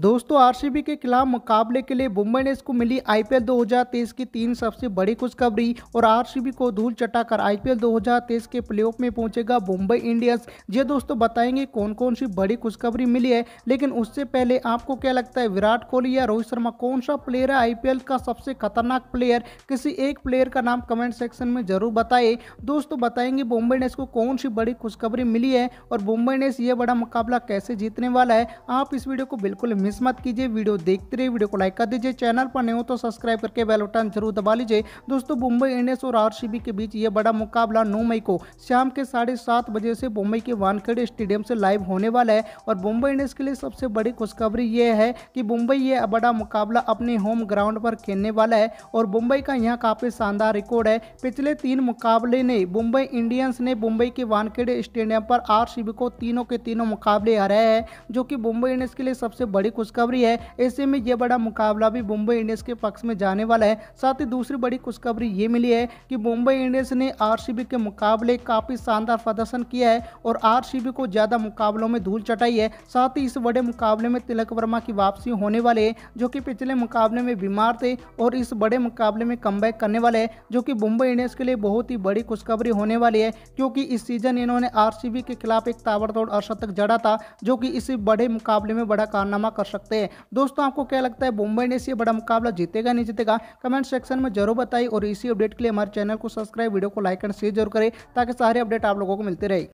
दोस्तों आरसीबी के खिलाफ मुकाबले के लिए मुंबई ने इसको मिली आईपीएल 2023 की तीन सबसे बड़ी खुशखबरी और आरसीबी को धूल चटाकर आईपीएल 2023 के प्लेऑफ में पहुंचेगा मुंबई इंडियंस ये दोस्तों बताएंगे कौन कौन सी बड़ी खुशखबरी मिली है लेकिन उससे पहले आपको क्या लगता है विराट कोहली या रोहित शर्मा कौन सा प्लेयर है आई का सबसे खतरनाक प्लेयर किसी एक प्लेयर का नाम कमेंट सेक्शन में जरूर बताए दोस्तों बताएंगे मुंबई इंडियंस को कौन सी बड़ी खुशखबरी मिली है और मुंबई इंडियंस ये बड़ा मुकाबला कैसे जीतने वाला है आप इस वीडियो को बिल्कुल मिस मत कीजिए वीडियो देखते रहिए वीडियो को लाइक कर दीजिए चैनल पर नहीं हो तो सब्सक्राइब करके बेल बटन जरूर दबा लीजिए दोस्तों मुंबई इंडियंस और आर के बीच ये बड़ा मुकाबला नौ मई को शाम के साढ़े बजे से मुंबई के वानखेड़े स्टेडियम से लाइव होने वाला है और मुंबई इंडियंस के लिए सबसे बड़ी खुशखबरी यह है कि मुंबई ये बड़ा मुकाबला अपने होम ग्राउंड पर खेलने वाला है और मुंबई का यहाँ काफ़ी शानदार रिकॉर्ड है पिछले तीन मुकाबले ने मुंबई इंडियंस ने मुंबई के वानखेड़े स्टेडियम पर आर को तीनों के तीनों मुकाबले हराया है जो कि मुंबई इंडियंस के लिए सबसे बड़ी बड़ी खुशखबरी है ऐसे में यह बड़ा मुकाबला भी मुंबई इंडियंस के पक्ष में जाने वाला है साथ ही दूसरी बड़ी खुशखबरी ये मिली है कि मुंबई इंडियंस ने आरसीबी के मुकाबले काफ़ी शानदार प्रदर्शन किया है और आरसीबी को ज़्यादा मुकाबलों में धूल चटाई है साथ ही इस बड़े मुकाबले में तिलक वर्मा की वापसी होने वाले है जो कि पिछले मुकाबले में बीमार थे और इस बड़े मुकाबले में कम करने वाले है जो कि मुंबई इंडियंस के लिए बहुत ही बड़ी खुशखबरी होने वाली है क्योंकि इस सीजन इन्होंने आरसीबी के खिलाफ एक ताबड़तोड़ अर्शतक जड़ा था जो कि इस बड़े मुकाबले में बड़ा कारनामा कर सकते हैं दोस्तों आपको क्या लगता है मुंबई इंडियंस ये बड़ा मुकाबला जीतेगा नहीं जीतेगा कमेंट सेक्शन में जरूर बताइए और इसी अपडेट के लिए हमारे चैनल को सब्सक्राइब वीडियो को लाइक एंड शेयर जरूर करें ताकि सारे अपडेट आप लोगों को मिलते रहे